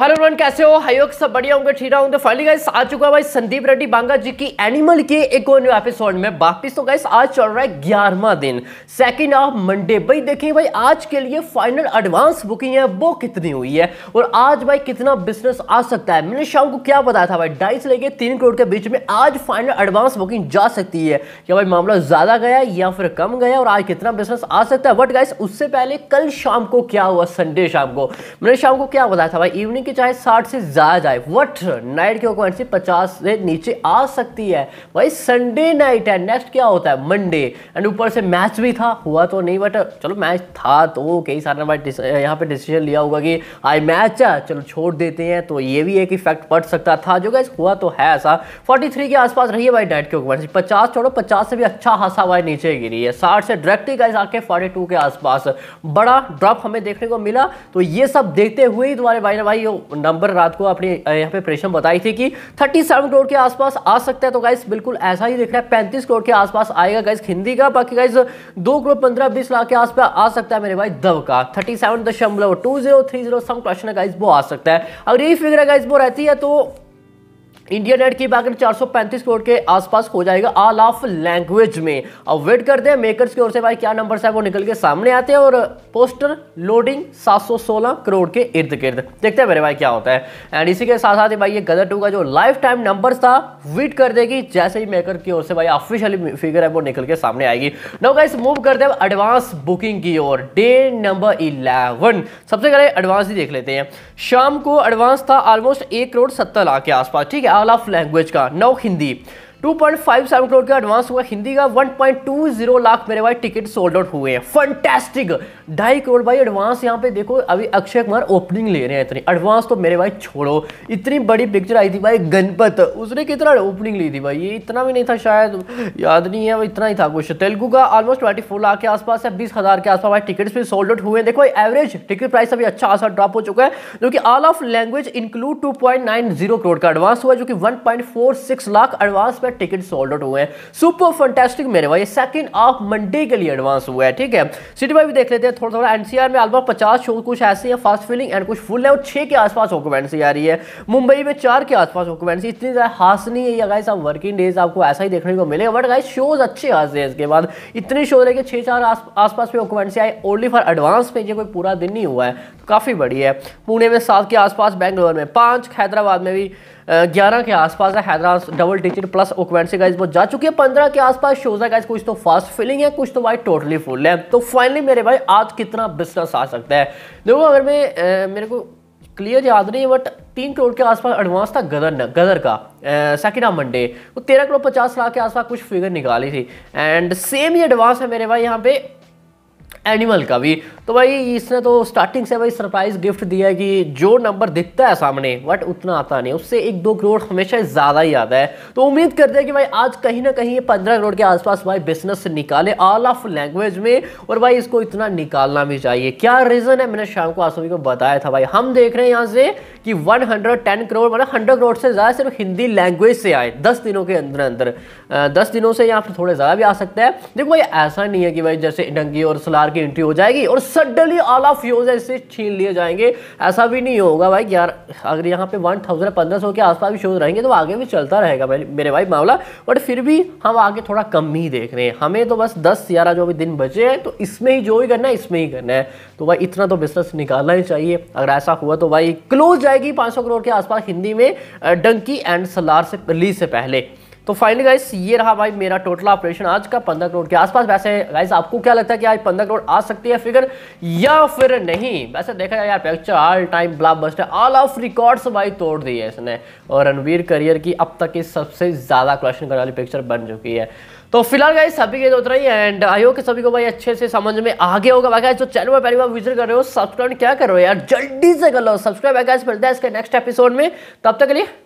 hello everyone कैसे हो high सब बढ़िया होंगे ठीक होंगे फाइनली गाइस आ चुका है भाई संदीप रेड्डी बांगा जी की एनिमल के एक और न्यू एपिसोड में वापिस तो गाइस आज चल रहा है ग्यारहवा दिन सेकंड ऑफ मंडे भाई देखिए भाई आज के लिए फाइनल एडवांस बुकिंग है वो कितनी हुई है और आज भाई कितना बिजनेस आ सकता है मैंने शाम को क्या बताया था भाई डाइस लेके तीन करोड़ के बीच में आज फाइनल एडवांस बुकिंग जा सकती है क्या भाई मामला ज़्यादा गया या फिर कम गया और आज कितना बिजनेस आ सकता है बट गाइस उससे पहले कल शाम को क्या हुआ संडे शाम को मैंने शाम को क्या बताया था भाई इवनिंग निफ्टी चाहे 60 से ज़्यादा जाए वट नाइट के पॉइंट से 50 से नीचे आ सकती है भाई संडे नाइट है नेक्स्ट क्या होता है मंडे एंड ऊपर से मैच भी था हुआ तो नहीं बट चलो मैच था तो कई सारे बार यहाँ पे डिसीजन लिया होगा कि आई मैच है चलो छोड़ देते हैं तो ये भी एक इफेक्ट पड़ सकता था जो गैस हुआ तो है ऐसा 43 के आसपास रही है भाई नाइट के ऊपर पचास छोड़ो पचास से भी अच्छा हासा भाई नीचे गिरी है साठ से डायरेक्ट ही गैस आके फोर्टी के आसपास बड़ा ड्रॉप हमें देखने को मिला तो ये सब देखते हुए ही तुम्हारे भाई ने भाई नंबर रात को आपने यहाँ पे प्रेशम बताई थी कि 37 करोड़ के आसपास आ सकता है तो गाइज बिल्कुल ऐसा ही दिख रहा है पैंतीस करोड़ के आसपास आएगा गाइज हिंदी का बाकी गाइज दो करोड़ पंद्रह बीस लाख के आसपास आ सकता है मेरे भाई दव का थर्टी सेवन दशमलव two zero three zero some question है गाइज वो आ सकता है अगर यही फिगर है गाइज वो रहती है तो इंडिया नेट की बैकग्राउंड 435 करोड़ के आसपास हो जाएगा ऑल ऑफ लैंग्वेज में अब वेट करते हैं मेकर्स की ओर से भाई क्या नंबर्स है वो निकल के सामने आते हैं और पोस्टर लोडिंग 716 करोड़ के इर्द गिर्द देखते हैं मेरे भाई क्या होता है एंड इसी के साथ साथ भाई ये गदर टू का जो लाइफ टाइम नंबर था वेट कर देगी जैसे ही मेकर की ओर से भाई ऑफिशियली फिगर है वो निकल के सामने आएगी नौ गाइस मूव करते हैं एडवांस बुकिंग की ओर डे नंबर इलेवन सबसे पहले एडवांस ही देख लेते हैं शाम को एडवांस था ऑलमोस्ट एक करोड़ सत्तर लाख के आसपास ठीक है स्टाइल ऑफ लैंग्वेज का नो हिंदी 2.57 करोड़ का एडवांस हुआ हिंदी का 1.20 लाख मेरे भाई टिकट सोल्ड आउट हुए हैं फंटेस्टिक ढाई करोड़ भाई एडवांस यहाँ पे देखो अभी अक्षय कुमार ओपनिंग ले रहे हैं इतनी एडवांस तो मेरे भाई छोड़ो इतनी बड़ी पिक्चर आई थी भाई गणपत उसने कितना ओपनिंग ली थी भाई ये इतना भी नहीं था शायद याद नहीं है इतना ही था कुछ तेलुगु का ऑलमोस्ट ट्वेंटी फोर लाख के आसपास है बीस हज़ार के आसपास भाई टिकट्स भी सोल्ड आउट हुए देखो एवरेज टिकट प्राइस अभी अच्छा खासा ड्रॉप हो चुका है जो कि all of language include two crore का एडवांस हुआ जो कि वन लाख एडवांस में का टिकट सोल्ड आउट हुए हैं सुपर फंटेस्टिक मेरे भाई सेकंड हाफ मंडे के लिए एडवांस हुआ है ठीक है सिटी भाई भी देख लेते हैं थोड़ा थोड़ा एनसीआर में आलबा पचास शो कुछ ऐसे हैं फास्ट फिलिंग एंड कुछ फुल है और छह के आसपास ऑक्यूपेंसी आ रही है मुंबई में चार के आसपास ऑक्यूपेंसी इतनी ज़्यादा हास नहीं है या आप वर्किंग डेज आपको ऐसा ही देखने को मिलेगा बट गाइस शोज अच्छे हास हैं इसके बाद इतने शो रहे कि छः चार आसपास में ऑक्यूपेंसी आई ओनली फॉर एडवांस पे ये कोई पूरा दिन नहीं हुआ है काफ़ी बढ़िया है पुणे में सात के आसपास बैंगलोर में पांच हैदराबाद में भी ग्यारह के आसपास है हैदराबाद डबल डिजिट प्लस से गाइज वो जा चुकी है पंद्रह के आसपास शोज है गाइज कुछ तो फास्ट फिलिंग है कुछ तो भाई टोटली फुल है तो फाइनली मेरे भाई आज कितना बिजनेस आ सकता है देखो अगर मैं मेरे को क्लियर याद नहीं है बट तीन करोड़ के आसपास एडवांस था गदर न, गदर का सेकेंड हाफ मंडे वो तेरह करोड़ पचास लाख के आसपास कुछ फिगर निकाली थी एंड सेम ही एडवांस है मेरे भाई यहाँ पे एनिमल का भी तो भाई इसने तो स्टार्टिंग से भाई सरप्राइज गिफ्ट दिया है कि जो नंबर दिखता है सामने बट उतना आता नहीं उससे एक दो करोड़ हमेशा ज़्यादा ही आता है तो उम्मीद करते हैं कि भाई आज कहीं ना कहीं ये पंद्रह करोड़ के आसपास भाई बिजनेस निकाले ऑल ऑफ लैंग्वेज में और भाई इसको इतना निकालना भी चाहिए क्या रीज़न है मैंने शाम को आप को बताया था भाई हम देख रहे हैं यहाँ से कि वन करोड़ मतलब हंड्रेड करोड़ से ज़्यादा सिर्फ हिंदी लैंग्वेज से आए दस दिनों के अंदर अंदर दस दिनों से यहाँ पर थोड़े ज़्यादा भी आ सकता है देखो भाई ऐसा नहीं है कि भाई जैसे डंगी और सलार की की एंट्री हो जाएगी और सडनली ऑल ऑफ यूज ऐसे छीन लिए जाएंगे ऐसा भी नहीं होगा भाई यार अगर यहाँ पे वन थाउजेंड पंद्रह सौ के आसपास भी शोज रहेंगे तो आगे भी चलता रहेगा मेरे भाई मामला बट फिर भी हम आगे थोड़ा कम ही देख रहे हैं हमें तो बस दस ग्यारह जो भी दिन बचे हैं तो इसमें ही जो भी करना है इसमें ही करना है तो भाई इतना तो बिजनेस निकालना ही चाहिए अगर ऐसा हुआ तो भाई क्लोज जाएगी पाँच करोड़ के आसपास हिंदी में डंकी एंड सलार से रिलीज से पहले तो फाइनली गाइस ये रहा भाई मेरा टोटल ऑपरेशन आज का पंद्रह करोड़ के आसपास वैसे गाइस आपको क्या लगता है कि आज पंद्रह करोड़ आ सकती है फिगर या फिर नहीं वैसे देखा जाए यार picture all time blockbuster all of records भाई तोड़ दिए इसने और रणवीर करियर की अब तक की सबसे ज़्यादा क्वेश्चन करने वाली पिक्चर बन चुकी है तो फिलहाल गाइस सभी के तो उतना ही एंड आई होप कि सभी को भाई अच्छे से समझ में आ गया होगा बाकी जो चैनल पर पहली बार विजिट कर रहे हो सब्सक्राइब क्या कर रहे हो यार जल्दी से कर लो सब्सक्राइब मिलता है इसके नेक्स्ट एपिसोड में तब तक के लिए